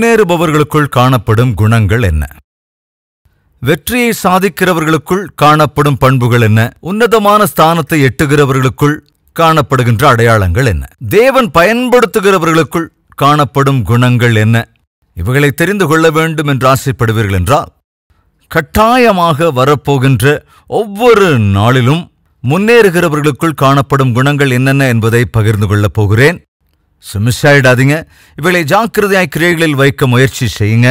முன்னேறுபவர்களுக்குள் காணப்படும் குணங்கள் என்ன வெற்றியை சாதிக்கிறவர்களுக்குள் காணப்படும் பண்புகள் என்ன உன்னதமான ஸ்தானத்தை எட்டுகிறவர்களுக்குள் காணப்படுகின்ற அடையாளங்கள் என்ன தேவன் பயன்படுத்துகிறவர்களுக்குள் காணப்படும் குணங்கள் என்ன இவைகளை தெரிந்து கொள்ள வேண்டும் என்று ஆசைப்படுவீர்கள் என்றால் கட்டாயமாக வரப்போகின்ற ஒவ்வொரு நாளிலும் முன்னேறுகிறவர்களுக்குள் காணப்படும் குணங்கள் என்னென்ன என்பதை பகிர்ந்து கொள்ளப் போகிறேன் சுமிஷாயிடாதீங்க இவளை ஜாக்கிரதையாய் கிரியைகளில் வைக்க முயற்சி செய்யுங்க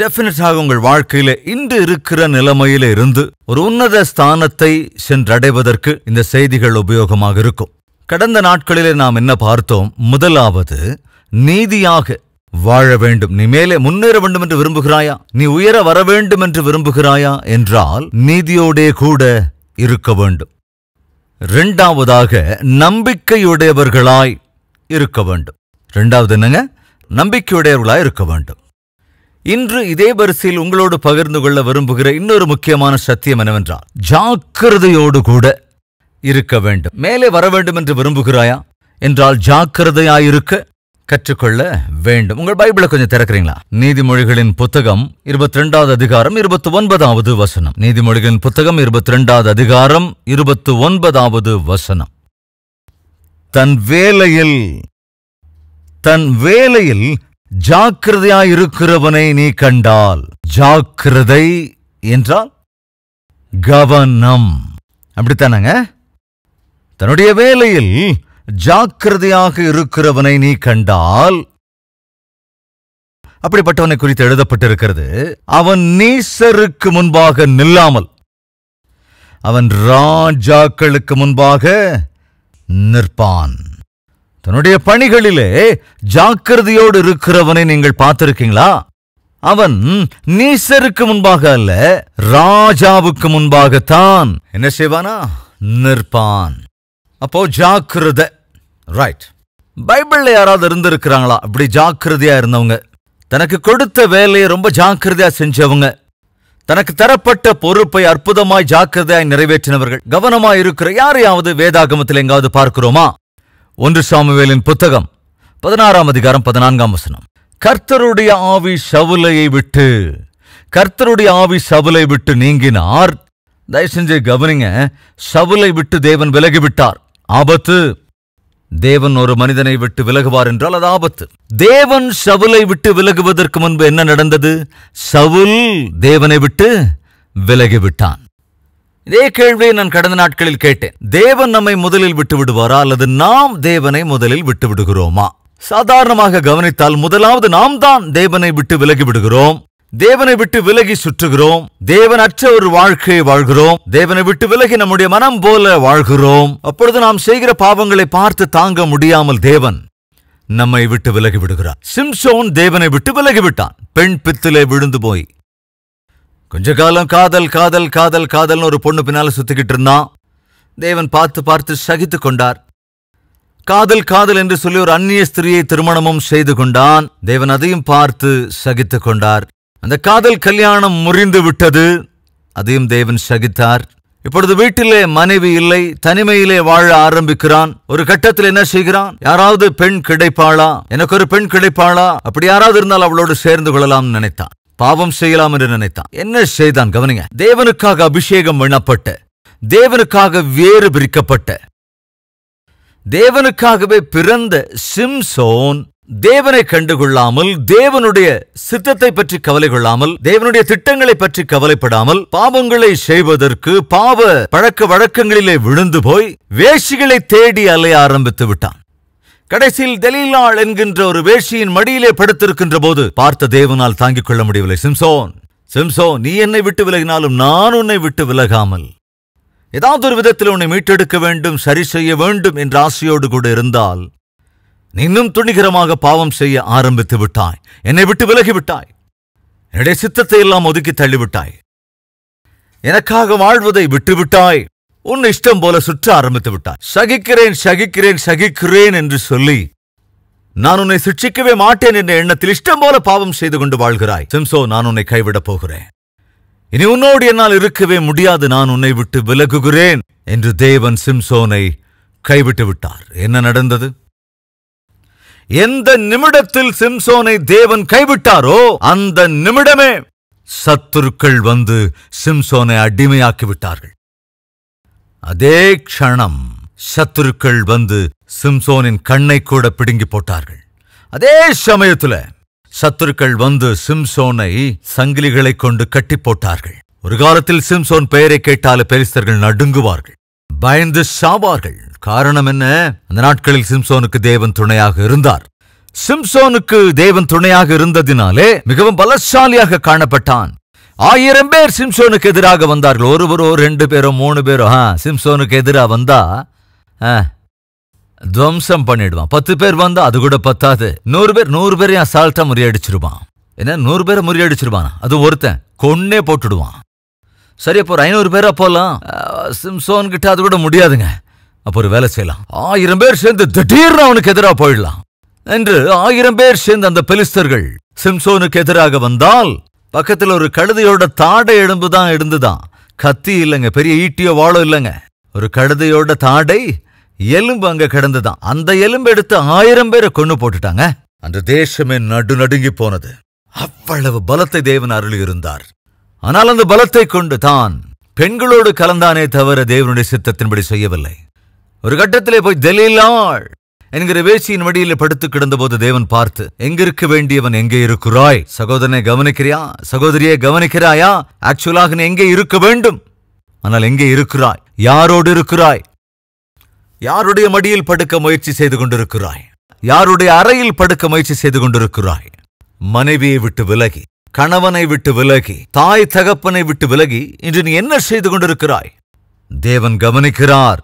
டெஃபினட்டாக உங்கள் வாழ்க்கையில இன்று இருக்கிற நிலைமையில இருந்து ஒரு உன்னத ஸ்தானத்தை சென்றடைவதற்கு இந்த செய்திகள் உபயோகமாக இருக்கும் கடந்த நாட்களிலே நாம் என்ன பார்த்தோம் முதலாவது நீதியாக வாழ வேண்டும் நீ மேலே முன்னேற வேண்டும் என்று விரும்புகிறாயா நீ உயர வர வேண்டும் என்று விரும்புகிறாயா என்றால் நீதியோடே கூட இருக்க வேண்டும் இரண்டாவதாக நம்பிக்கையுடையவர்களாய் இருக்க வேண்டும் ரெண்டாவது என்னங்க நம்பிக்கையுடையவர்களாக இருக்க வேண்டும் இன்று இதே வரிசையில் உங்களோடு பகிர்ந்து கொள்ள விரும்புகிற இன்னொரு முக்கியமான சத்தியம் என்னவென்றால் ஜாக்கிரதையோடு கூட இருக்க வேண்டும் மேலே வர வேண்டும் என்று விரும்புகிறாயா என்றால் ஜாக்கிரதையாயிருக்க கற்றுக்கொள்ள வேண்டும் உங்கள் பைபிளை கொஞ்சம் திறக்கிறீங்களா நீதிமொழிகளின் புத்தகம் இருபத்தி ரெண்டாவது அதிகாரம் இருபத்தி ஒன்பதாவது வசனம் நீதிமொழிகளின் புத்தகம் இருபத்தி ரெண்டாவது அதிகாரம் இருபத்தி ஒன்பதாவது வசனம் தன் வேலையில் தன் வேலையில் ஜாக்கிரதையாயிருக்கிறவனை நீ கண்டால் ஜாக்கிரதை என்றால் கவனம் அப்படித்தானங்க தன்னுடைய வேலையில் ஜாக்கிரதையாக இருக்கிறவனை நீ கண்டால் அப்படிப்பட்டவனை குறித்து எழுதப்பட்டிருக்கிறது அவன் நீசருக்கு முன்பாக நில்லாமல் அவன் ராஜாக்களுக்கு முன்பாக நிற்பான் தன்னுடைய பணிகளிலே ஜாக்கிரதையோடு இருக்கிறவனை நீங்கள் பார்த்திருக்கீங்களா அவன் நீசருக்கு முன்பாக அல்ல ராஜாவுக்கு முன்பாகத்தான் என்ன செய்வானா நிற்பான் அப்போ ஜாக்கிரத ரைட் பைபிள்ல யாராவது இருந்திருக்கிறாங்களா அப்படி ஜாக்கிரதையா இருந்தவங்க தனக்கு கொடுத்த வேலையை ரொம்ப ஜாக்கிரதையா செஞ்சவங்க தனக்கு தரப்பட்ட பொறுப்பை அற்புதமாய் ஜாக்கிரதையாய் நிறைவேற்றினவர்கள் கவனமாய் இருக்கிற யாரையாவது வேதாகமத்தில் எங்காவது பார்க்கிறோமா ஒன்று சாமுவேலின் புத்தகம் பதினாறாம் அதிகாரம் பதினான்காம் வசனம் கர்த்தருடைய ஆவி சவுலையை விட்டு கர்த்தருடைய ஆவி சவுலை விட்டு நீங்கினார் தயவு செஞ்சு கவனிங்க சவுலை விட்டு தேவன் விலகிவிட்டார் ஆபத்து தேவன் ஒரு மனிதனை விட்டு விலகுவார் என்றால் அது ஆபத்து தேவன் சவுலை விட்டு விலகுவதற்கு முன்பு என்ன நடந்தது சவுல் தேவனை விட்டு விலகிவிட்டான் இதே கேள்வியை நான் கடந்த நாட்களில் கேட்டேன் தேவன் நம்மை முதலில் விட்டு விடுவாரா அல்லது நாம் தேவனை முதலில் விட்டு விடுகிறோமா சாதாரணமாக கவனித்தால் முதலாவது நாம் தான் தேவனை விட்டு விலகி விடுகிறோம் தேவனை விட்டு விலகி சுற்றுகிறோம் தேவனற்ற ஒரு வாழ்க்கையை வாழ்கிறோம் தேவனை விட்டு விலகி நம்முடைய மனம் போல வாழ்கிறோம் அப்பொழுது நாம் செய்கிற பாவங்களை பார்த்து தாங்க முடியாமல் தேவன் நம்மை விட்டு விலகி விடுகிறார் சிம்சோன் தேவனை விட்டு விலகிவிட்டான் பெண் பித்திலே விழுந்து போய் கொஞ்ச காலம் காதல் காதல் காதல் காதல்னு ஒரு பொண்ணு பின்னால சுத்திக்கிட்டு இருந்தான் தேவன் பார்த்து பார்த்து சகித்து கொண்டார் காதல் காதல் என்று சொல்லி ஒரு அந்நிய ஸ்திரியை திருமணமும் செய்து கொண்டான் தேவன் அதையும் பார்த்து சகித்து கொண்டார் அந்த காதல் கல்யாணம் முறிந்து விட்டது அதையும் தேவன் சகித்தார் இப்பொழுது வீட்டிலே மனைவி இல்லை தனிமையிலே வாழ ஆரம்பிக்கிறான் ஒரு கட்டத்தில் என்ன செய்கிறான் யாராவது பெண் கிடைப்பாளா எனக்கு ஒரு பெண் கிடைப்பாளா அப்படி யாராவது இருந்தால் அவளோடு சேர்ந்து கொள்ளலாம் நினைத்தான் பாவம் செய்யலாம் என்று நினைத்தான் என்ன செய்தான் கவனிங்க தேவனுக்காக அபிஷேகம் விண்ணப்பட்ட தேவனுக்காக வேறு பிரிக்கப்பட்ட தேவனுக்காகவே பிறந்த சிம்சோன் தேவனை கண்டுகொள்ளாமல் தேவனுடைய சித்தத்தை பற்றி கவலை கொள்ளாமல் தேவனுடைய திட்டங்களை பற்றி கவலைப்படாமல் பாவங்களை செய்வதற்கு பாவ பழக்க வழக்கங்களிலே விழுந்து போய் வேஷிகளை தேடி அலைய ஆரம்பித்து விட்டான் கடைசியில் தெலீலாள் என்கின்ற ஒரு வேஷியின் மடியிலே படுத்திருக்கின்ற போது பார்த்த தேவனால் தாங்கிக் கொள்ள முடியவில்லை சிம்சோன் சிம்சோ நீ என்னை விட்டு விலகினாலும் நான் உன்னை விட்டு விலகாமல் ஏதாவது ஒரு விதத்தில் உன்னை மீட்டெடுக்க வேண்டும் சரி செய்ய வேண்டும் என்ற ஆசையோடு கூட இருந்தால் இன்னும் துணிகரமாக பாவம் செய்ய ஆரம்பித்து விட்டாய் என்னை விட்டு விலகிவிட்டாய் என்னுடைய சித்தத்தை எல்லாம் ஒதுக்கி தள்ளிவிட்டாய் எனக்காக வாழ்வதை விட்டுவிட்டாய் உன் இஷ்டம் போல சுற்ற ஆரம்பித்து விட்டாய் சகிக்கிறேன் சகிக்கிறேன் சகிக்கிறேன் என்று சொல்லி நான் உன்னை சிக்ஷிக்கவே மாட்டேன் என்ற எண்ணத்தில் இஷ்டம் போல பாவம் செய்து கொண்டு வாழ்கிறாய் சிம்சோ நான் உன்னை கைவிடப் போகிறேன் இனி உன்னோடு என்னால் இருக்கவே முடியாது நான் உன்னை விட்டு விலகுகிறேன் என்று தேவன் சிம்சோனை கைவிட்டு விட்டார் என்ன நடந்தது எந்த நிமிடத்தில் சிம்சோனை தேவன் கைவிட்டாரோ அந்த நிமிடமே சத்துருக்கள் வந்து சிம்சோனை அடிமையாக்கி விட்டார்கள் அதே க்ஷணம் சத்துருக்கள் வந்து சிம்சோனின் கண்ணை கூட பிடுங்கி போட்டார்கள் அதே சமயத்துல சத்துருக்கள் வந்து சிம்சோனை சங்கிலிகளை கொண்டு கட்டி போட்டார்கள் ஒரு காலத்தில் சிம்சோன் பெயரை கேட்டால் பெரிஸ்தர்கள் நடுங்குவார்கள் பயந்து சாவார்கள் காரணம் என்ன அந்த நாட்களில் சிம்சோனுக்கு தேவன் துணையாக இருந்தார் சிம்சோனுக்கு தேவன் துணையாக இருந்ததினாலே மிகவும் பலசாலியாக காணப்பட்டான் ஆயிரம் பேர் சிம்சோனுக்கு எதிராக வந்தார்கள் ஒருவரோ ரெண்டு பேரோ மூணு பேரோ சிம்சோனுக்கு எதிராக வந்தா துவம்சம் பண்ணிடுவான் பத்து பேர் வந்தா அது கூட பத்தாது நூறு பேர் நூறு பேரையும் சால்ட்டா முறியடிச்சிருவான் என்ன நூறு பேரை முறியடிச்சிருவான் அது ஒருத்தன் கொன்னே போட்டுடுவான் சரி அப்போ ஒரு ஐநூறு பேரா போலாம் சிம்சோன் கிட்ட அது கூட முடியாதுங்க அப்போ ஒரு வேலை செய்யலாம் ஆயிரம் பேர் சேர்ந்து திடீர்னு அவனுக்கு எதிராக போயிடலாம் என்று ஆயிரம் பேர் சேர்ந்து அந்த பெலிஸ்தர்கள் சிம்சோனுக்கு எதிராக வந்தால் பக்கத்தில் ஒரு கழுதையோட தாடை எலும்பு தான் இருந்துதான் கத்தி இல்லைங்க பெரிய ஈட்டியோ வாழோ இல்லைங்க ஒரு கழுதையோட தாடை எலும்பு அங்க கிடந்துதான் அந்த எலும்பு எடுத்து ஆயிரம் பேரை கொண்டு போட்டுட்டாங்க அந்த தேசமே நடு நடுங்கி போனது அவ்வளவு பலத்தை தேவன் அருள் இருந்தார் ஆனால் அந்த பலத்தை கொண்டு தான் பெண்களோடு கலந்தானே தவிர தேவனுடைய சித்தத்தின்படி செய்யவில்லை ஒரு கட்டத்திலே போய் தெலீலாள் என்கிற வேசியின் வடியில படுத்து கிடந்தபோது தேவன் பார்த்து எங்கிருக்க வேண்டியவன் எங்கே இருக்கிறாய் சகோதரனை கவனிக்கிறியா சகோதரியை கவனிக்கிறாயா ஆக்சுவலாக நீ எங்கே இருக்க வேண்டும் ஆனால் எங்கே இருக்கிறாய் யாரோடு இருக்கிறாய் யாருடைய மடியில் படுக்க முயற்சி செய்து கொண்டிருக்கிறாய் யாருடைய அறையில் படுக்க முயற்சி செய்து கொண்டிருக்கிறாய் மனைவியை விட்டு விலகி கணவனை விட்டு விலகி தாய் தகப்பனை விட்டு விலகி இன்று நீ என்ன செய்து கொண்டிருக்கிறாய் தேவன் கவனிக்கிறார்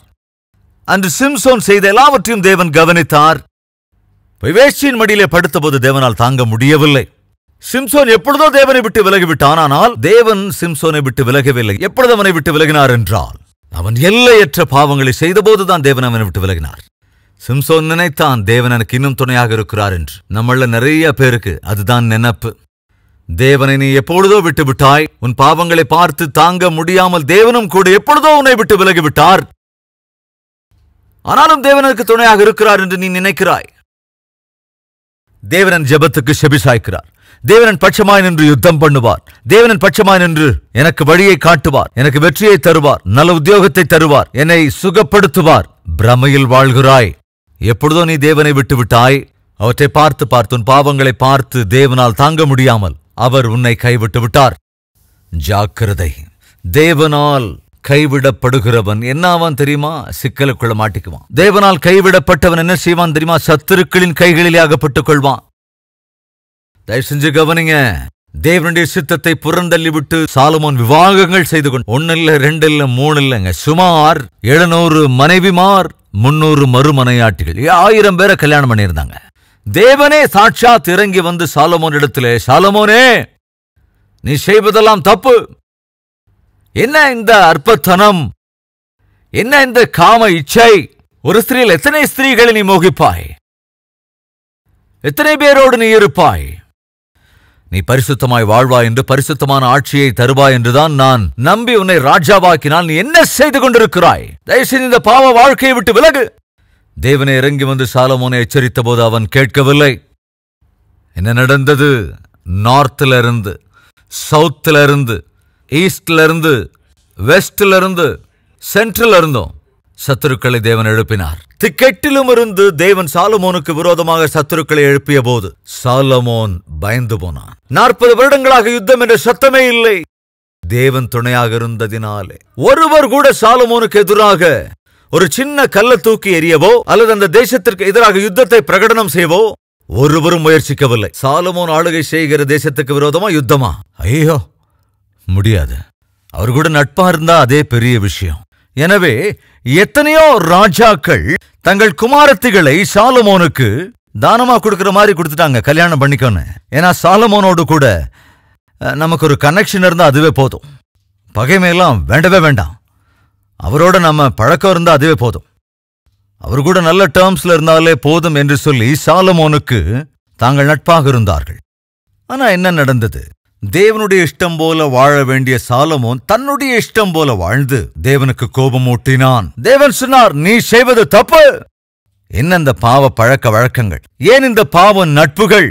அன்று சிம்சோன் செய்த எல்லாவற்றையும் தேவன் கவனித்தார் விவேஷியின் மடியிலே படுத்தபோது தேவனால் தாங்க முடியவில்லை சிம்சோன் எப்பொழுதோ தேவனை விட்டு விலகிவிட்டான் ஆனால் தேவன் சிம்சோனை விட்டு விலகவில்லை எப்பொழுது அவனை விட்டு விலகினார் என்றால் அவன் எல்லையற்ற பாவங்களை செய்தபோதுதான் தேவன் அவனை விட்டு விலகினார் சிம்சோன் நினைத்தான் தேவன் எனக்கு இன்னும் துணையாக இருக்கிறார் என்று நம்மள நிறைய பேருக்கு அதுதான் நினப்பு தேவனை நீ எப்பொழுதோ விட்டு விட்டாய் உன் பாவங்களை பார்த்து தாங்க முடியாமல் தேவனும் கூட எப்பொழுதோ உன்னை விட்டு விலகிவிட்டார் ஆனாலும் தேவனுக்கு துணையாக இருக்கிறார் என்று நீ நினைக்கிறாய் தேவனன் ஜெபத்துக்கு செபிசாய்க்கிறார் தேவனன் பட்சமாய் நின்று யுத்தம் பண்ணுவார் தேவனன் பட்சமாய் நின்று எனக்கு வழியை காட்டுவார் எனக்கு வெற்றியை தருவார் நல்ல உத்தியோகத்தை தருவார் என்னை சுகப்படுத்துவார் பிரமையில் வாழ்கிறாய் எப்பொழுதோ நீ தேவனை விட்டுவிட்டாய் அவற்றை பார்த்து பார்த்து உன் பாவங்களை பார்த்து தேவனால் தாங்க முடியாமல் அவர் உன்னை கைவிட்டு விட்டார் ஜாக்கிரதை தேவனால் கைவிடப்படுகிறவன் என்னாவான் தெரியுமா சிக்கலுக்குள்ள மாட்டிக்குவான் தேவனால் கைவிடப்பட்டவன் என்ன செய்வான் தெரியுமா சத்துருக்களின் கைகளிலே அகப்பட்டுக் கொள்வான் தயவு செஞ்சு கவனிங்க தேவனுடைய சித்தத்தை புறந்தள்ளி விட்டு சாலமோன் விவாகங்கள் செய்து கொண்டு ஒன்னு இல்ல ரெண்டு இல்ல மூணு இல்லைங்க சுமார் எழுநூறு மனைவிமார் முன்னூறு மறுமனையாட்டிகள் ஆயிரம் பேரை கல்யாணம் பண்ணியிருந்தாங்க தேவனே சாட்சாத் இறங்கி வந்து சாலமோன் இடத்துல சாலமோனே நீ செய்வதெல்லாம் தப்பு என்ன இந்த அற்பத்தனம் என்ன இந்த காம இச்சை ஒரு ஸ்திரீயில் எத்தனை ஸ்திரீகளை நீ மோகிப்பாய் எத்தனை பேரோடு நீ இருப்பாய் நீ பரிசுத்தமாய் வாழ்வாய் என்று பரிசுத்தமான ஆட்சியை தருவாய் என்றுதான் நான் நம்பி உன்னை ராஜாவாக்கினால் நீ என்ன செய்து கொண்டிருக்கிறாய் தயவுசெய்து இந்த பாவ வாழ்க்கையை விட்டு விலகு தேவனை இறங்கி வந்து சாலமோனை எச்சரித்த போது அவன் கேட்கவில்லை என்ன நடந்தது நார்த்திலிருந்து சவுத்திலிருந்து ஈஸ்ட்லேருந்து வெஸ்ட்லேருந்து சென்ட்ரல் இருந்தும் சத்துருக்களை தேவன் எழுப்பினார் திக்கெட்டிலும் இருந்து தேவன் சாலமோனுக்கு விரோதமாக சத்துருக்களை எழுப்பிய போது சாலமோன் பயந்து போனான் நாற்பது வருடங்களாக யுத்தம் என்ற சத்தமே இல்லை தேவன் துணையாக இருந்ததினாலே ஒருவர் கூட சாலமோனுக்கு எதிராக ஒரு சின்ன கல்ல தூக்கி எறியவோ அல்லது அந்த தேசத்திற்கு எதிராக யுத்தத்தை பிரகடனம் செய்யவோ ஒருவரும் முயற்சிக்கவில்லை சாலமோன் ஆளுகை செய்கிற தேசத்துக்கு விரோதமா யுத்தமா ஐயோ முடியாது அவர் கூட நட்பா இருந்தா அதே பெரிய விஷயம் எனவே எத்தனையோ ராஜாக்கள் தங்கள் குமாரத்திகளை சாலமோனுக்கு தானமா கொடுக்கற மாதிரி கொடுத்துட்டாங்க கல்யாணம் பண்ணிக்கோன்னு ஏன்னா சாலமோனோடு கூட நமக்கு ஒரு கனெக்ஷன் இருந்தா அதுவே போதும் பகைமையெல்லாம் வேண்டவே வேண்டாம் அவரோட நம்ம பழக்கம் இருந்தா அதுவே போதும் அவர் கூட நல்ல டேர்ம்ஸ்ல இருந்தாலே போதும் என்று சொல்லி சாலமோனுக்கு தாங்கள் நட்பாக இருந்தார்கள் ஆனா என்ன நடந்தது தேவனுடைய இஷ்டம் போல வாழ வேண்டிய சாலமோன் தன்னுடைய இஷ்டம் போல வாழ்ந்து தேவனுக்கு கோபம் ஊட்டினான் தேவன் சொன்னார் நீ செய்வது தப்பு என்ன இந்த பாவ பழக்க வழக்கங்கள் ஏன் இந்த பாவ நட்புகள்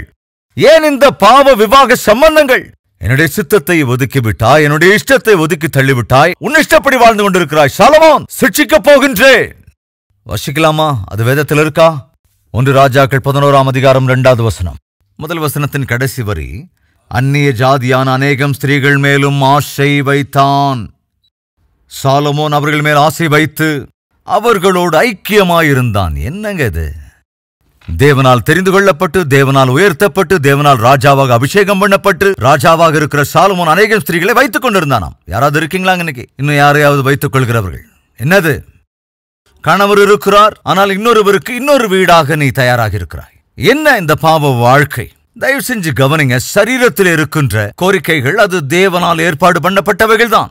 ஏன் இந்த பாவ விவாக சம்பந்தங்கள் என்னுடைய சித்தத்தை ஒதுக்கிவிட்டாய் என்னுடைய இஷ்டத்தை ஒதுக்கி தள்ளிவிட்டாய் உன் இஷ்டப்படி வாழ்ந்து கொண்டிருக்கிறாய் சாலமோன் சிக்ஷிக்க போகின்றேன் வசிக்கலாமா அது வேதத்தில் இருக்கா ஒன்று ராஜாக்கள் பதினோராம் அதிகாரம் இரண்டாவது வசனம் முதல் வசனத்தின் கடைசி வரி அந்நிய ஜாதியான அநேகம் ஸ்திரீகள் மேலும் ஆசை வைத்தான் சாலமோன் அவர்கள் மேல் ஆசை வைத்து அவர்களோடு ஐக்கியமாயிருந்தான் என்னங்க இது தேவனால் தெரிந்து கொள்ளப்பட்டு தேவனால் உயர்த்தப்பட்டு தேவனால் ராஜாவாக அபிஷேகம் பண்ணப்பட்டு ராஜாவாக இருக்கிற சாலமோன் அநேகம் ஸ்திரீகளை வைத்துக் கொண்டிருந்தானாம் யாராவது இருக்கீங்களாங்க இன்னைக்கு இன்னும் யாரையாவது வைத்துக் கொள்கிறவர்கள் என்னது கணவர் இருக்கிறார் ஆனால் இன்னொருவருக்கு இன்னொரு வீடாக நீ தயாராக இருக்கிறாய் என்ன இந்த பாவ வாழ்க்கை தயவு செஞ்சு கவனிங்க சரீரத்தில் இருக்கின்ற கோரிக்கைகள் அது தேவனால் ஏற்பாடு பண்ணப்பட்டவைகள் தான்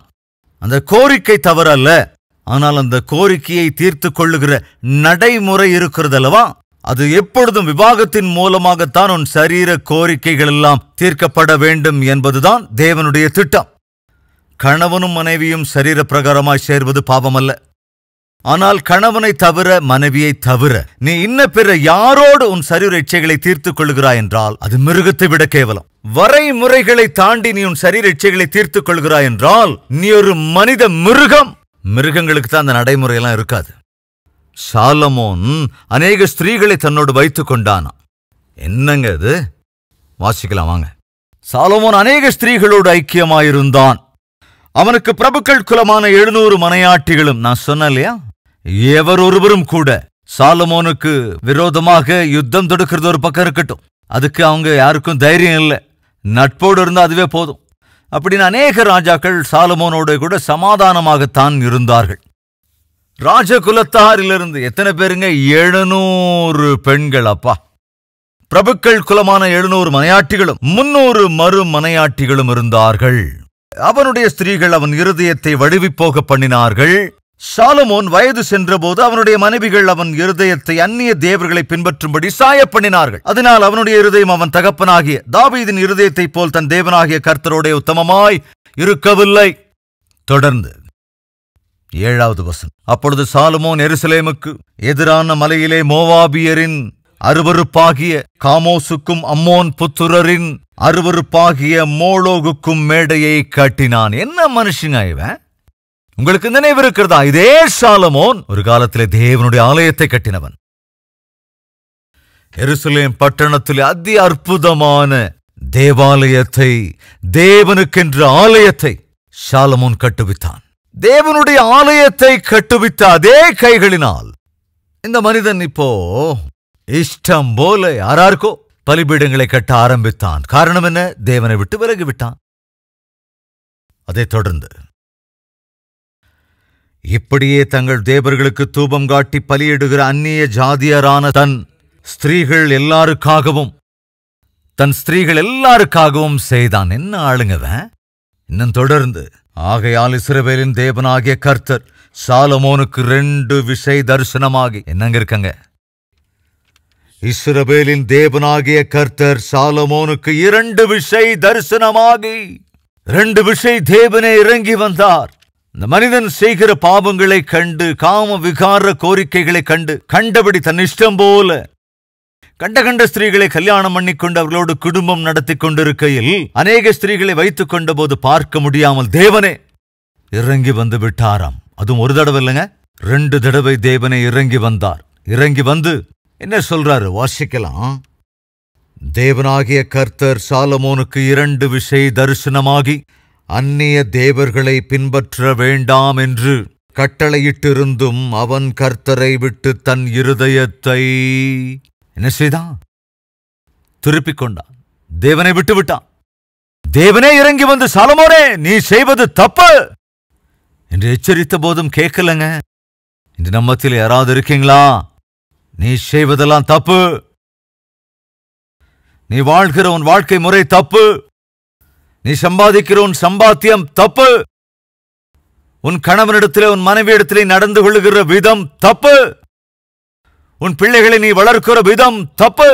அந்த கோரிக்கை தவறல்ல ஆனால் அந்த கோரிக்கையை தீர்த்து கொள்ளுகிற நடைமுறை இருக்கிறது அல்லவா அது எப்பொழுதும் விவாகத்தின் மூலமாகத்தான் உன் சரீர கோரிக்கைகள் எல்லாம் தீர்க்கப்பட வேண்டும் என்பதுதான் தேவனுடைய திட்டம் கணவனும் மனைவியும் சரீர பிரகாரமாய் சேர்வது பாவமல்ல ஆனால் கணவனை தவிர மனைவியை தவிர நீ இன்ன பிற யாரோடு உன் சரீர இச்சைகளை தீர்த்துக் கொள்கிறாய் என்றால் அது மிருகத்தை விட கேவலம் முறைகளை தாண்டி நீ உன் சரீர இச்சைகளை தீர்த்துக் கொள்கிறாய் என்றால் நீ ஒரு மனித மிருகம் மிருகங்களுக்கு தான் அந்த நடைமுறையெல்லாம் இருக்காது சாலமோன் அநேக ஸ்திரீகளை தன்னோடு வைத்துக் கொண்டானா என்னங்க அது வாசிக்கலாம் வாங்க சாலமோன் அநேக ஸ்திரீகளோடு ஐக்கியமாயிருந்தான் அவனுக்கு பிரபுக்கள் குலமான எழுநூறு மனையாட்டிகளும் நான் சொன்னேன் இல்லையா எவர் ஒருவரும் கூட சாலமோனுக்கு விரோதமாக யுத்தம் தொடுக்கிறது ஒரு பக்கம் இருக்கட்டும் அதுக்கு அவங்க யாருக்கும் தைரியம் இல்லை நட்போடு இருந்தால் அதுவே போதும் அப்படின்னு அநேக ராஜாக்கள் சாலமோனோடு கூட சமாதானமாகத்தான் இருந்தார்கள் ராஜகுலத்தாரிலிருந்து எத்தனை பேருங்க எழுநூறு பெண்கள் அப்பா பிரபுக்கள் குலமான எழுநூறு மனையாட்டிகளும் முன்னூறு மறு மனையாட்டிகளும் இருந்தார்கள் அவனுடைய ஸ்திரீகள் அவன் இருதயத்தை வடிவிப்போக பண்ணினார்கள் சாலமோன் வயது சென்றபோது அவனுடைய மனைவிகள் அவன் இருதயத்தை அந்நிய தேவர்களை பின்பற்றும்படி சாய பண்ணினார்கள் அதனால் அவனுடைய இருதயம் அவன் தகப்பனாகிய தாவீதின் இருதயத்தை போல் தன் தேவனாகிய கர்த்தருடைய உத்தமமாய் இருக்கவில்லை தொடர்ந்து ஏழாவது வசன் அப்பொழுது சாலமோன் எருசலேமுக்கு எதிரான மலையிலே மோவாபியரின் அருவறுப்பாகிய காமோசுக்கும் அம்மோன் புத்துரரின் அருவறுப்பாகிய மோலோகுக்கும் மேடையை காட்டினான் என்ன மனுஷங்க இவன் உங்களுக்கு நினைவு இருக்கிறதா இதே சாலமோன் ஒரு காலத்திலே தேவனுடைய ஆலயத்தை கட்டினவன் எருசலேம் பட்டணத்தில் அதி அற்புதமான தேவாலயத்தை தேவனுக்கென்று ஆலயத்தை சாலமோன் கட்டுவித்தான் தேவனுடைய ஆலயத்தை கட்டுவித்த அதே கைகளினால் இந்த மனிதன் இப்போ இஷ்டம் போல யாராருக்கோ பலிபீடங்களை கட்ட ஆரம்பித்தான் காரணம் என்ன தேவனை விட்டு விலகிவிட்டான் அதைத் தொடர்ந்து இப்படியே தங்கள் தேவர்களுக்கு தூபம் காட்டி பலியிடுகிற அந்நிய ஜாதியரான தன் ஸ்திரீகள் எல்லாருக்காகவும் தன் ஸ்திரீகள் எல்லாருக்காகவும் செய்தான் என்ன ஆளுங்கவன் இன்னும் தொடர்ந்து ஆகையால் இசுரவேலின் தேவனாகிய கர்த்தர் சாலமோனுக்கு ரெண்டு விஷய தரிசனமாகி என்னங்க இருக்கங்க இஸ்ரவேலின் தேவனாகிய கர்த்தர் சாலமோனுக்கு இரண்டு விஷய தரிசனமாகி ரெண்டு விஷய தேவனே இறங்கி வந்தார் இந்த மனிதன் செய்கிற பாவங்களை கண்டு காம விகார கோரிக்கைகளை கண்டு கண்டபடி தன் இஷ்டம் போல கண்ட கண்ட ஸ்திரீகளை கல்யாணம் பண்ணிக்கொண்டு அவர்களோடு குடும்பம் நடத்தி கொண்டிருக்கையில் அநேக ஸ்திரீகளை வைத்துக் கொண்ட போது பார்க்க முடியாமல் தேவனே இறங்கி வந்து விட்டாராம் அதுவும் ஒரு தடவை இல்லைங்க ரெண்டு தடவை தேவனை இறங்கி வந்தார் இறங்கி வந்து என்ன சொல்றாரு வாசிக்கலாம் தேவனாகிய கர்த்தர் சாலமோனுக்கு இரண்டு விஷய தரிசனமாகி அந்நிய தேவர்களை பின்பற்ற வேண்டாம் என்று கட்டளையிட்டிருந்தும் அவன் கர்த்தரை விட்டு தன் இருதயத்தை என்ன செய்தான் திருப்பிக் கொண்டான் தேவனை விட்டுவிட்டான் தேவனே இறங்கி வந்து சாலமோனே நீ செய்வது தப்பு என்று எச்சரித்த போதும் கேட்கலங்க இன்று நம்மத்தில் யாராவது இருக்கீங்களா நீ செய்வதெல்லாம் தப்பு நீ வாழ்கிற உன் வாழ்க்கை முறை தப்பு நீ சம்பாதிக்கிற உன் சம்பாத்தியம் தப்பு உன் கணவனிடத்திலே உன் மனைவியிடத்திலே நடந்து கொள்ளுகிற விதம் தப்பு உன் பிள்ளைகளை நீ வளர்க்கிற விதம் தப்பு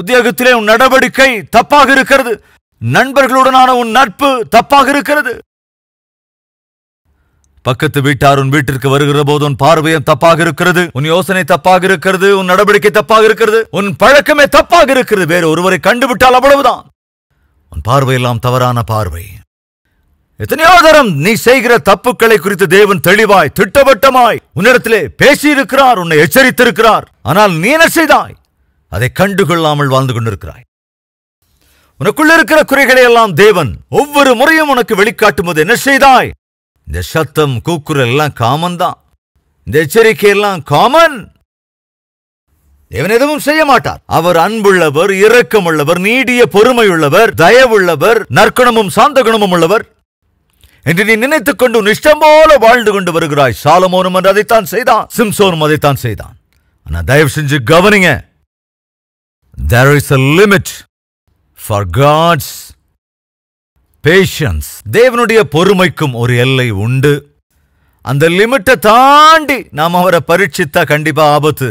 உத்தியோகத்திலே உன் நடவடிக்கை தப்பாக இருக்கிறது நண்பர்களுடனான உன் நட்பு தப்பாக இருக்கிறது பக்கத்து வீட்டார் உன் வீட்டிற்கு வருகிற போது உன் பார்வையும் தப்பாக இருக்கிறது உன் யோசனை தப்பாக இருக்கிறது உன் நடவடிக்கை தப்பாக இருக்கிறது உன் பழக்கமே தப்பாக இருக்கிறது வேறு ஒருவரை கண்டுவிட்டால் அவ்வளவுதான் உன் பார்வையெல்லாம் தவறான பார்வை எத்தனையோ தரம் நீ செய்கிற தப்புக்களை குறித்து தேவன் தெளிவாய் திட்டவட்டமாய் உன்னிடத்திலே பேசியிருக்கிறார் உன்னை எச்சரித்திருக்கிறார் ஆனால் நீ என்ன செய்தாய் அதை கண்டுகொள்ளாமல் வாழ்ந்து கொண்டிருக்கிறாய் உனக்குள்ள இருக்கிற குறைகளை எல்லாம் தேவன் ஒவ்வொரு முறையும் உனக்கு வெளிக்காட்டும் போது என்ன செய்தாய் இந்த சத்தம் கூக்குரல் எல்லாம் காமன் தான் இந்த எச்சரிக்கை எல்லாம் காமன் தேவன் எதுவும் செய்ய மாட்டார் அவர் அன்புள்ளவர் இரக்கமுள்ளவர் நீடிய பொறுமையுள்ளவர் தயவுள்ளவர் நற்குணமும் சாந்த குணமும் உள்ளவர் என்று நீ நினைத்துக் கொண்டு உன் இஷ்டம் போல வாழ்ந்து கொண்டு வருகிறாய் சாலமோனும் என்று அதைத்தான் செய்தான் சிம்சோனும் அதைத்தான் செய்தான் ஆனா தயவு செஞ்சு கவனிங்க there is a limit for God's patience தேவனுடைய பொறுமைக்கும் ஒரு எல்லை உண்டு அந்த லிமிட்டை தாண்டி நாம் அவரை பரீட்சித்தா கண்டிப்பா ஆபத்து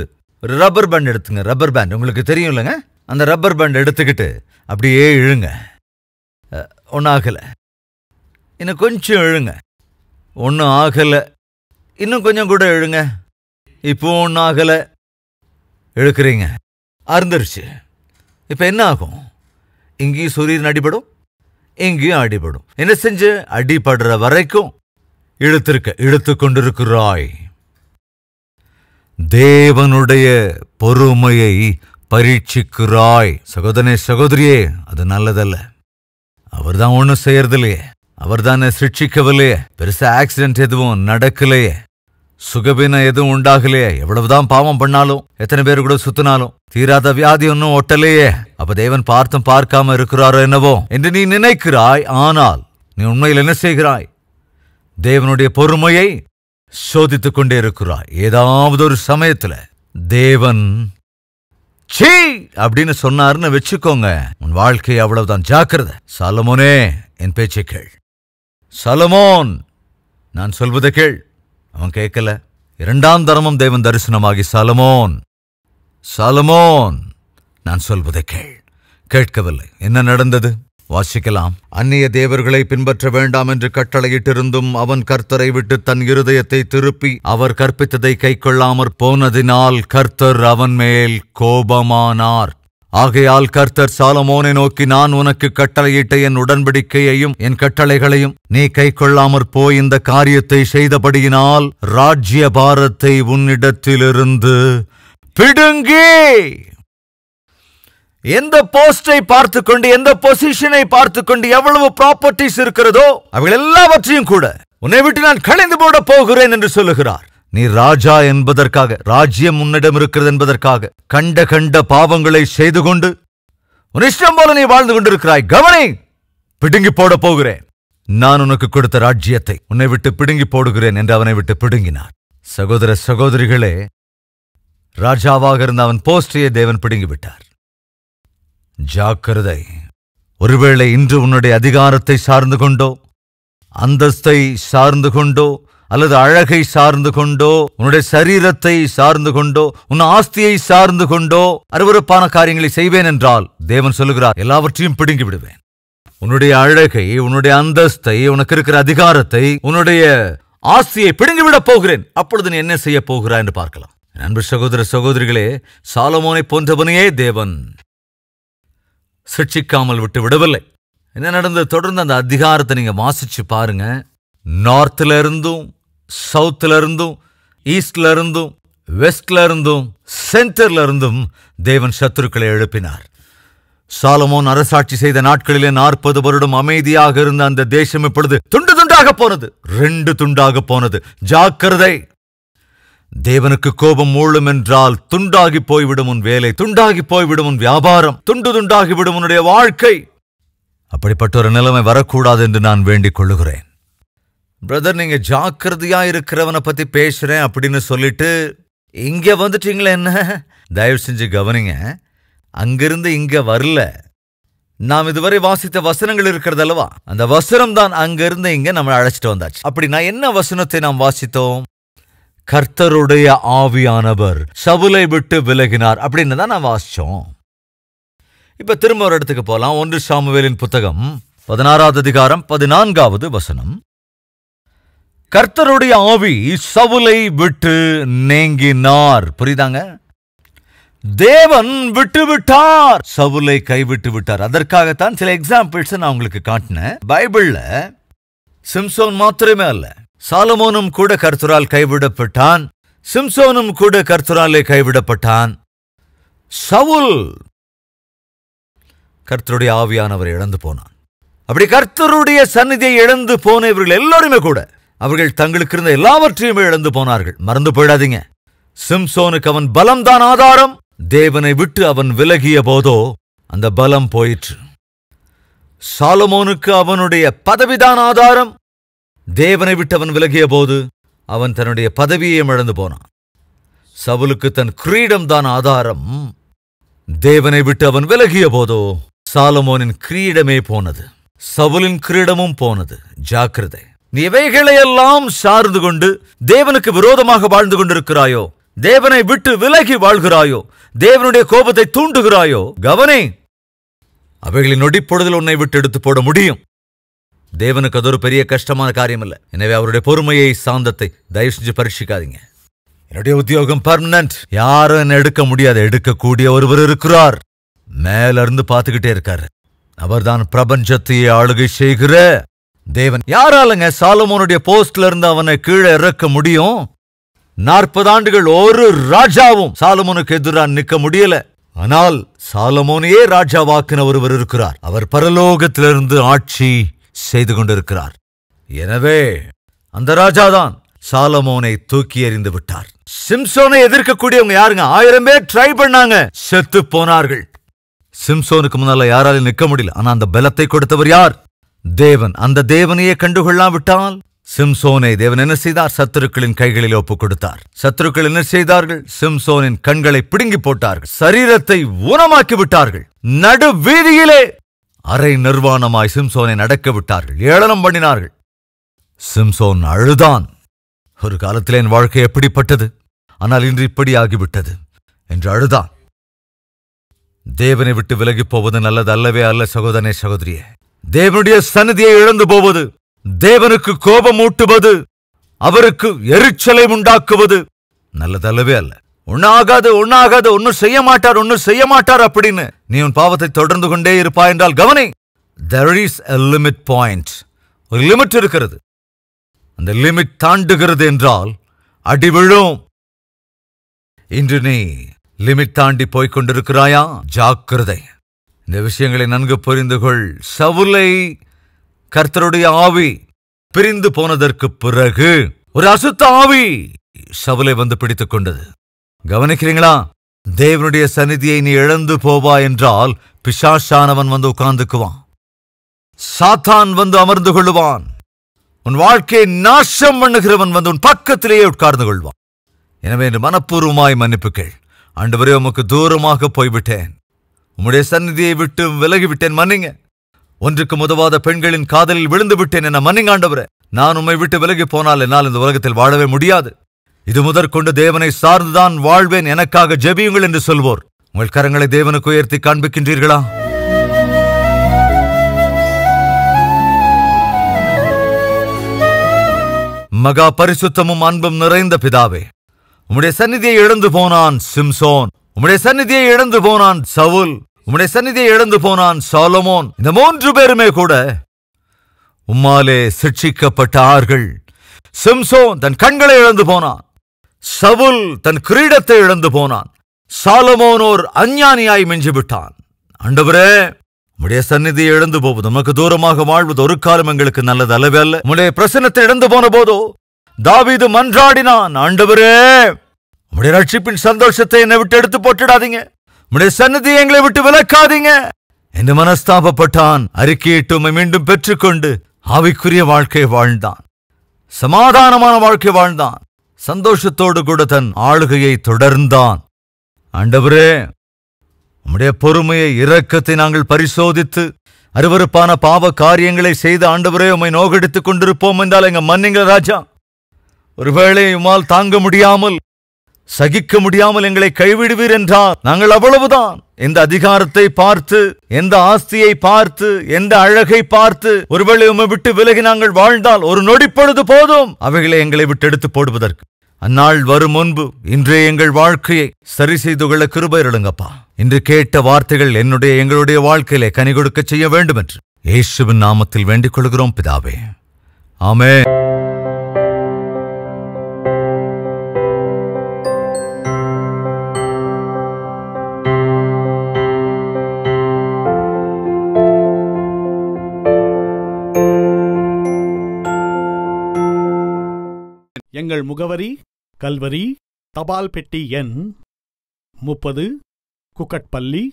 ரப்பர் பேண்ட் எடுத்துங்க ரப்பர் பேண்ட் உங்களுக்கு தெரியும் இல்லைங்க அந்த ரப்பர் பேண்ட் எடுத்துக்கிட்டு அப்படியே இழுங்க ஒன்றும் ஆகலை இன்னும் கொஞ்சம் இழுங்க ஒன்றும் ஆகலை இன்னும் கொஞ்சம் கூட இழுங்க இப்போ ஒன்றும் ஆகலை இழுக்கிறீங்க அறுந்துருச்சு இப்போ என்ன ஆகும் இங்கேயும் சூரியன் அடிபடும் இங்கேயும் அடிபடும் என்ன செஞ்சு அடிபடுற வரைக்கும் இழுத்திருக்க இழுத்து கொண்டிருக்கிறாய் தேவனுடைய பொறுமையை பரீட்சிக்கிறாய் சகோதரனே சகோதரியே அது நல்லதல்ல அவர் தான் ஒன்றும் செய்யறதில்லையே அவர் சிக்ஷிக்கவில்லையே பெருசா ஆக்சிடென்ட் எதுவும் நடக்கலையே சுகவீனம் எதுவும் உண்டாகலையே எவ்வளவுதான் பாவம் பண்ணாலும் எத்தனை பேர் கூட சுத்தினாலும் தீராத வியாதி ஒன்றும் ஒட்டலையே அப்ப தேவன் பார்த்தும் பார்க்காம இருக்கிறாரோ என்னவோ என்று நீ நினைக்கிறாய் ஆனால் நீ உண்மையில் என்ன செய்கிறாய் தேவனுடைய பொறுமையை சோதித்துக் கொண்டே இருக்கிறாய் ஏதாவது ஒரு சமயத்துல தேவன் சீ அப்படின்னு சொன்னாருன்னு வச்சுக்கோங்க உன் வாழ்க்கை அவ்வளவுதான் ஜாக்கிரத சலமோனே என் பேச்சை கேள் சலமோன் நான் சொல்வதை கேள் அவன் கேட்கல இரண்டாம் தரமும் தேவன் தரிசனமாகி சலமோன் சலமோன் நான் சொல்வதை கேள் கேட்கவில்லை என்ன நடந்தது வாசிக்கலாம் அந்நிய தேவர்களை பின்பற்ற வேண்டாம் என்று கட்டளையிட்டிருந்தும் அவன் கர்த்தரை விட்டு தன் இருதயத்தை திருப்பி அவர் கற்பித்ததை கைக்கொள்ளாமற் போனதினால் கர்த்தர் அவன் மேல் கோபமானார் ஆகையால் கர்த்தர் சாலமோனை நோக்கி நான் உனக்கு கட்டளையிட்ட என் உடன்படிக்கையையும் என் கட்டளைகளையும் நீ கை கொள்ளாமற் போய் இந்த காரியத்தை செய்தபடியினால் ராஜ்ய பாரத்தை உன்னிடத்திலிருந்து பிடுங்கே எந்த போஸ்டை பார்த்து கொண்டு எந்த பொசிஷனை பார்த்து கொண்டு எவ்வளவு ப்ராப்பர்ட்டிஸ் இருக்கிறதோ அவைகள் எல்லாவற்றையும் கூட உன்னை விட்டு நான் கலைந்து போட போகிறேன் என்று சொல்லுகிறார் நீ ராஜா என்பதற்காக ராஜ்யம் உன்னிடம் இருக்கிறது என்பதற்காக கண்ட கண்ட பாவங்களை செய்து கொண்டு உன் இஷ்டம் போல நீ வாழ்ந்து கொண்டிருக்கிறாய் கவனி பிடுங்கி போட போகிறேன் நான் உனக்கு கொடுத்த ராஜ்யத்தை உன்னை விட்டு பிடுங்கி போடுகிறேன் என்று அவனை விட்டு பிடுங்கினார் சகோதர சகோதரிகளே ராஜாவாக இருந்த அவன் போஸ்டையே தேவன் பிடுங்கிவிட்டார் ஜாக்கிரதை ஒருவேளை இன்று உன்னுடைய அதிகாரத்தை சார்ந்து கொண்டோ அந்தஸ்தை சார்ந்து கொண்டோ அல்லது அழகை சார்ந்து கொண்டோ உன்னுடைய சரீரத்தை சார்ந்து கொண்டோ உன் ஆஸ்தியை சார்ந்து கொண்டோ அருவறுப்பான காரியங்களை செய்வேன் என்றால் தேவன் சொல்லுகிறார் எல்லாவற்றையும் பிடுங்கி விடுவேன் உன்னுடைய அழகை உன்னுடைய அந்தஸ்தை உனக்கு இருக்கிற அதிகாரத்தை உன்னுடைய ஆஸ்தியை பிடுங்கிவிடப் போகிறேன் அப்பொழுது நீ என்ன செய்ய போகிறாய் என்று பார்க்கலாம் நண்பர் சகோதர சகோதரிகளே சாலமோனை போன்றவனையே தேவன் சிக்ஷிக்காமல் விட்டு விடவில்லை என்ன நடந்தது தொடர்ந்து அந்த அதிகாரத்தை நீங்கள் வாசித்து பாருங்க நார்த்தில் இருந்தும் சவுத்தில் இருந்தும் ஈஸ்டில் இருந்தும் வெஸ்டில் இருந்தும் சென்டரில் இருந்தும் தேவன் சத்துருக்களை எழுப்பினார் சாலமோன் அரசாட்சி செய்த நாட்களிலே நாற்பது வருடம் அமைதியாக இருந்த அந்த தேசம் இப்பொழுது துண்டு துண்டாக போனது ரெண்டு துண்டாக போனது ஜாக்கிரதை தேவனுக்கு கோபம் மூழும் என்றால் துண்டாகி போய்விடும் உன் வேலை துண்டாகி போய்விடும் உன் வியாபாரம் துண்டு துண்டாகி விடும் உன்னுடைய வாழ்க்கை அப்படிப்பட்ட ஒரு நிலைமை வரக்கூடாது என்று நான் வேண்டிக் கொள்ளுகிறேன் பிரதர் நீங்க ஜாக்கிரதையா இருக்கிறவனை பத்தி பேசுறேன் அப்படின்னு சொல்லிட்டு இங்க வந்துட்டீங்களே என்ன தயவு செஞ்சு கவனிங்க அங்கிருந்து இங்க வரல நாம் இதுவரை வாசித்த வசனங்கள் இருக்கிறது அல்லவா அந்த வசனம் தான் அங்கிருந்து இங்க நம்ம அழைச்சிட்டு வந்தாச்சு அப்படின்னா என்ன வசனத்தை நாம் வாசித்தோம் கர்த்தருடைய ஆவியானவர் சவுலை விட்டு விலகினார் அப்படின்னு தான் நான் வாசித்தோம் இப்போ திரும்ப ஒரு இடத்துக்கு போகலாம் ஒன்று சாமுவேலின் புத்தகம் பதினாறாவது அதிகாரம் பதினான்காவது வசனம் கர்த்தருடைய ஆவி சவுலை விட்டு நீங்கினார் புரியுதாங்க தேவன் விட்டு விட்டார் சவுலை கைவிட்டு விட்டார் அதற்காகத்தான் சில எக்ஸாம்பிள்ஸ் நான் உங்களுக்கு காட்டினேன் பைபிளில் சிம்சோன் மாத்திரமே இல்லை சாலமோனும் கூட கர்த்தரால் கைவிடப்பட்டான் சிம்சோனும் கூட கர்த்தராலே கைவிடப்பட்டான் சவுல் கர்த்தருடைய ஆவியானவர் இழந்து போனான் அப்படி கர்த்தருடைய சந்நிதியை இழந்து போன இவர்கள் எல்லோருமே கூட அவர்கள் தங்களுக்கு இருந்த எல்லாவற்றையுமே இழந்து போனார்கள் மறந்து போயிடாதீங்க சிம்சோனுக்கு அவன் பலம்தான் ஆதாரம் தேவனை விட்டு அவன் விலகிய போதோ அந்த பலம் போயிற்று சாலமோனுக்கு அவனுடைய பதவிதான் ஆதாரம் தேவனை விட்டு அவன் விலகிய போது அவன் தன்னுடைய பதவியையும் இழந்து போனான் சவுலுக்கு தன் கிரீடம் தான் ஆதாரம் தேவனை விட்டு அவன் விலகிய போதோ சாலமோனின் கிரீடமே போனது சவுலின் கிரீடமும் போனது ஜாக்கிரதை நீ இவைகளையெல்லாம் சார்ந்து கொண்டு தேவனுக்கு விரோதமாக வாழ்ந்து கொண்டிருக்கிறாயோ தேவனை விட்டு விலகி வாழ்கிறாயோ தேவனுடைய கோபத்தை தூண்டுகிறாயோ கவனே அவைகளின் நொடிப்பொழுதில் உன்னை விட்டு எடுத்து போட முடியும் தேவனுக்கு அது ஒரு பெரிய கஷ்டமான காரியம் இல்லை எனவே அவருடைய பொறுமையை சாந்தத்தை தயவு செஞ்சு பரீட்சிக்காதீங்க என்னுடைய உத்தியோகம் பர்மனன்ட் யாரும் என்ன எடுக்க முடியாது எடுக்கக்கூடிய ஒருவர் இருக்கிறார் மேல இருந்து பார்த்துக்கிட்டே இருக்காரு அவர்தான் பிரபஞ்சத்தையே ஆளுகை செய்கிற தேவன் யாராலங்க சாலமோனுடைய போஸ்ட்ல இருந்து அவனை கீழே இறக்க முடியும் நாற்பது ஆண்டுகள் ஒரு ராஜாவும் சாலமோனுக்கு எதிராக நிற்க முடியல ஆனால் சாலமோனையே ராஜாவாக்கின ஒருவர் இருக்கிறார் அவர் பரலோகத்திலிருந்து ஆட்சி செய்து கொண்டிருக்கிறார் எனவே அந்த ராஜாதான் சாலமோனை தூக்கி எறிந்து விட்டார் சிம்சோனை எதிர்க்கக்கூடியவங்க யாருங்க ஆயிரம் பேர் ட்ரை பண்ணாங்க செத்து போனார்கள் சிம்சோனுக்கு முன்னால யாராலும் நிற்க முடியல ஆனா அந்த பலத்தை கொடுத்தவர் யார் தேவன் அந்த தேவனையே கண்டுகொள்ளாம் விட்டால் சிம்சோனை தேவன் என்ன செய்தார் சத்துருக்களின் கைகளில் ஒப்புக் கொடுத்தார் சத்துருக்கள் என்ன செய்தார்கள் சிம்சோனின் கண்களை பிடுங்கி போட்டார்கள் சரீரத்தை ஊனமாக்கி விட்டார்கள் நடு வீதியிலே அரை நிர்வாணமாய் சிம்சோனை நடக்க விட்டார்கள் ஏளனம் பண்ணினார்கள் சிம்சோன் அழுதான் ஒரு காலத்தில் என் வாழ்க்கை எப்படிப்பட்டது ஆனால் இன்று இப்படி ஆகிவிட்டது என்று அழுதான் தேவனை விட்டு விலகிப் போவது நல்லது அல்லவே அல்ல சகோதரனே சகோதரியே தேவனுடைய சன்னதியை இழந்து போவது தேவனுக்கு ஊட்டுவது அவருக்கு எரிச்சலை உண்டாக்குவது நல்லதல்லவே அல்ல உண்ணாகாது உண்ணாகாது ஒன்னும் செய்ய மாட்டார் ஒன்னும் செய்ய மாட்டார் அப்படின்னு நீ உன் பாவத்தை தொடர்ந்து கொண்டே இருப்பா என்றால் கவனி there is a limit point ஒரு லிமிட் இருக்கிறது அந்த லிமிட் தாண்டுகிறது என்றால் அடி விழும் இன்று நீ லிமிட் தாண்டி போய்க் கொண்டிருக்கிறாயா ஜாக்கிரதை இந்த விஷயங்களை நன்கு புரிந்து கொள் சவுலை கர்த்தருடைய ஆவி பிரிந்து போனதற்கு பிறகு ஒரு அசுத்த ஆவி சவுலை வந்து பிடித்துக் கொண்டது கவனிக்கிறீங்களா தேவனுடைய சந்நிதியை நீ இழந்து போவா என்றால் பிசாஷானவன் வந்து உட்கார்ந்துக்குவான் சாத்தான் வந்து அமர்ந்து கொள்ளுவான் உன் வாழ்க்கையை நாசம் பண்ணுகிறவன் வந்து உன் பக்கத்திலேயே உட்கார்ந்து கொள்வான் எனவே என்று மனப்பூர்வமாய் மன்னிப்புகள் வரை உமக்கு தூரமாக போய்விட்டேன் உம்முடைய சந்நிதியை விட்டு விலகிவிட்டேன் மன்னிங்க ஒன்றுக்கு உதவாத பெண்களின் காதலில் விழுந்து விட்டேன் என மன்னிங்க நான் உம்மை விட்டு விலகி போனால் என்னால் இந்த உலகத்தில் வாழவே முடியாது இது முதற்கொண்டு தேவனை சார்ந்துதான் வாழ்வேன் எனக்காக ஜெபியுங்கள் என்று சொல்வோர் உங்கள் கரங்களை தேவனுக்கு உயர்த்தி காண்பிக்கின்றீர்களா மகா பரிசுத்தமும் அன்பும் நிறைந்த பிதாவே உம்முடைய சந்நிதியை இழந்து போனான் சிம்சோன் உம்முடைய சந்நிதியை இழந்து போனான் சவுல் உம்முடைய சந்நிதியை இழந்து போனான் சாலமோன் இந்த மூன்று பேருமே கூட உம்மாலே சிக்ஷிக்கப்பட்ட ஆர்கள் சிம்சோன் தன் கண்களை இழந்து போனான் சவுல் தன் கிரீடத்தை இழந்து போனான் சாலமோன் ஓர் அஞ்ஞானியாய் மிஞ்சிவிட்டான் அண்டவரே உடைய சந்நிதியை இழந்து போவது நமக்கு தூரமாக வாழ்வது ஒரு காலம் எங்களுக்கு நல்லது அல்லவே அல்ல உடைய பிரசனத்தை இழந்து போன போதோ தாவிது மன்றாடினான் ஆண்டவரே உடைய ரட்சிப்பின் சந்தோஷத்தை என்னை விட்டு எடுத்து போட்டுடாதீங்க உடைய சன்னதியை எங்களை விட்டு விளக்காதீங்க என்று மனஸ்தாபப்பட்டான் அறிக்கையிட்டு மீண்டும் பெற்றுக்கொண்டு ஆவிக்குரிய வாழ்க்கை வாழ்ந்தான் சமாதானமான வாழ்க்கை வாழ்ந்தான் சந்தோஷத்தோடு கூட தன் ஆளுகையை தொடர்ந்தான் ஆண்டவரே உம்முடைய பொறுமையை இரக்கத்தை நாங்கள் பரிசோதித்து அருவறுப்பான பாவ காரியங்களை செய்து ஆண்டவரே உம்மை நோகடித்துக் கொண்டிருப்போம் என்றால் எங்க மன்னிங்க ராஜா ஒருவேளை உமால் தாங்க முடியாமல் சகிக்க முடியாமல் எங்களை கைவிடுவீர் என்றார் நாங்கள் அவ்வளவுதான் எந்த அதிகாரத்தை பார்த்து எந்த ஆஸ்தியை பார்த்து எந்த அழகை பார்த்து ஒருவேளை உம்மை விட்டு விலகி நாங்கள் வாழ்ந்தால் ஒரு நொடிப்பொழுது போதும் அவைகளை எங்களை விட்டு எடுத்து போடுவதற்கு அந்நாள் வரும் முன்பு இன்றே எங்கள் வாழ்க்கையை சரி செய்து கொள்ள கிருபை இருளுங்கப்பா இன்று கேட்ட வார்த்தைகள் என்னுடைய எங்களுடைய வாழ்க்கையிலே கனி கொடுக்க செய்ய வேண்டும் என்று இயேசுவின் நாமத்தில் வேண்டிக் கொள்கிறோம் பிதாவே ஆமே முகவரி கல்வரி தபால் பெட்டி எண் முப்பது குக்கட்பள்ளி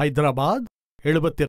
ஹைதராபாத் எழுபத்தி